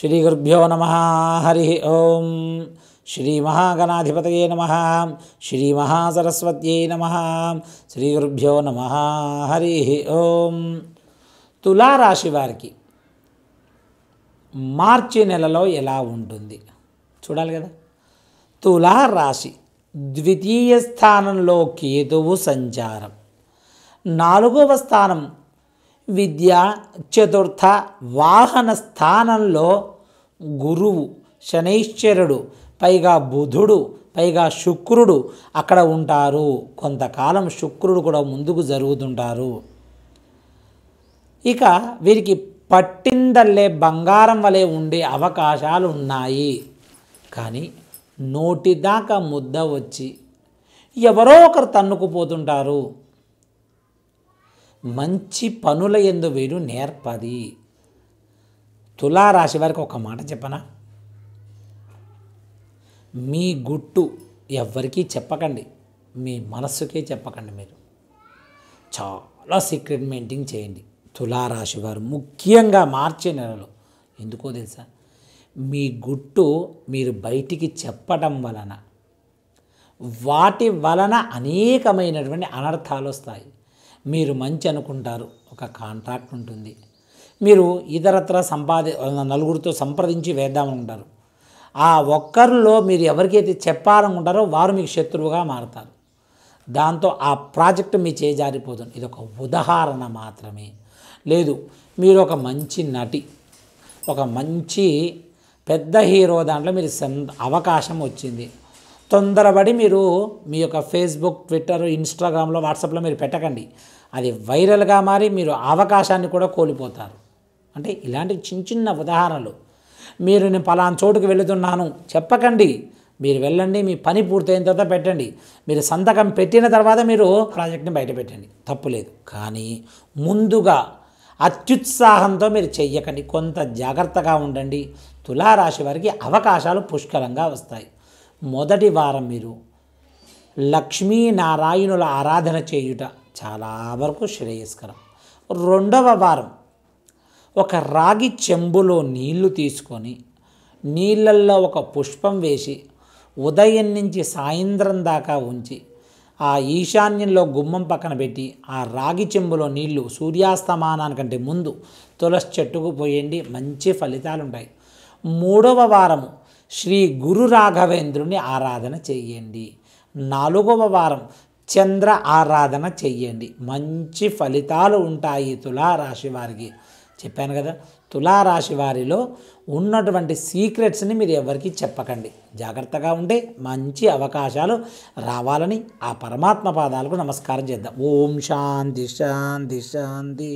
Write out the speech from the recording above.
శ్రీ గుర్భ్యో నమ హరి ఓం శ్రీ శ్రీమహాగణాధిపతయే నమ శ్రీమహాసరస్వత్యై నమ శ్రీగురుభ్యో నమ హరి ఓం తులారాశి వారికి మార్చి నెలలో ఎలా ఉంటుంది చూడాలి కదా తులారాశి ద్వితీయ స్థానంలో కేతువు సంచారం నాలుగవ స్థానం విద్య చతుర్థ వాహన స్థానంలో గురువు శనైశ్వరుడు పైగా బుధుడు పైగా శుక్రుడు అక్కడ ఉంటారు కొంతకాలం శుక్రుడు కూడా ముందుకు జరుగుతుంటారు ఇక వీరికి పట్టిందల్లే బంగారం వలె ఉండే అవకాశాలు ఉన్నాయి కానీ నోటిదాకా ముద్ద వచ్చి ఎవరో ఒకరు తన్నుకుపోతుంటారు మంచి పనుల ఎందు వీరు నేర్పది తులారాశి వారికి ఒక మాట చెప్పనా మీ గుట్టు ఎవ్వరికీ చెప్పకండి మీ మనస్సుకే చెప్పకండి మీరు చాలా సీక్రెట్ మెయింటైన్ చేయండి తులారాశి వారు ముఖ్యంగా మార్చే నెలలో ఎందుకో తెలుసా మీ గుట్టు మీరు బయటికి చెప్పడం వలన వాటి వలన అనేకమైనటువంటి అనర్థాలు వస్తాయి మీరు మంచి అనుకుంటారు ఒక కాంట్రాక్ట్ ఉంటుంది మీరు ఇతరత్ర సంపాది నలుగురితో సంప్రదించి వేద్దామనుకుంటారు ఆ ఒక్కరిలో మీరు ఎవరికైతే చెప్పాలనుకుంటారో వారు మీకు శత్రువుగా మారతారు దాంతో ఆ ప్రాజెక్ట్ మీ చేజారిపోతుంది ఇది ఒక ఉదాహరణ మాత్రమే లేదు మీరు ఒక మంచి నటి ఒక మంచి పెద్ద హీరో దాంట్లో మీరు అవకాశం వచ్చింది తొందరపడి మీరు మీ యొక్క ఫేస్బుక్ ట్విట్టర్ ఇన్స్టాగ్రామ్లో వాట్సాప్లో మీరు పెట్టకండి అది వైరల్గా మారి మీరు అవకాశాన్ని కూడా కోల్పోతారు అంటే ఇలాంటి చిన్న చిన్న ఉదాహరణలు మీరు నేను పలాన్ చోటుకు వెళుతున్నాను చెప్పకండి మీరు వెళ్ళండి మీ పని పూర్తయిన తర్వాత పెట్టండి మీరు సంతకం పెట్టిన తర్వాత మీరు ప్రాజెక్ట్ని బయట పెట్టండి తప్పులేదు కానీ ముందుగా అత్యుత్సాహంతో మీరు చెయ్యకండి కొంత జాగ్రత్తగా ఉండండి తులారాశి వారికి అవకాశాలు పుష్కలంగా వస్తాయి మొదటి వారం మీరు లక్ష్మీనారాయణుల ఆరాధన చేయుట చాలా వరకు శ్రేయస్కరం రెండవ వారం ఒక రాగి చెంబులో నీళ్లు తీసుకొని నీళ్ళల్లో ఒక పుష్పం వేసి ఉదయం నుంచి సాయంత్రం దాకా ఉంచి ఆ ఈశాన్యంలో గుమ్మం పక్కన పెట్టి ఆ రాగి చెంబులో నీళ్లు సూర్యాస్తమానానికంటే ముందు తులసి చెట్టుకు పోయండి మంచి ఫలితాలు ఉంటాయి మూడవ వారము శ్రీ గురు రాఘవేంద్రుని ఆరాధన చెయ్యండి నాలుగవ వారం చంద్ర ఆరాధన చెయ్యండి మంచి ఫలితాలు ఉంటాయి తులారాశి వారికి చెప్పాను కదా తులారాశి వారిలో ఉన్నటువంటి సీక్రెట్స్ని మీరు ఎవరికి చెప్పకండి జాగ్రత్తగా ఉంటే మంచి అవకాశాలు రావాలని ఆ పరమాత్మ పాదాలకు నమస్కారం చేద్దాం ఓం శాంతి శాంతి శాంతి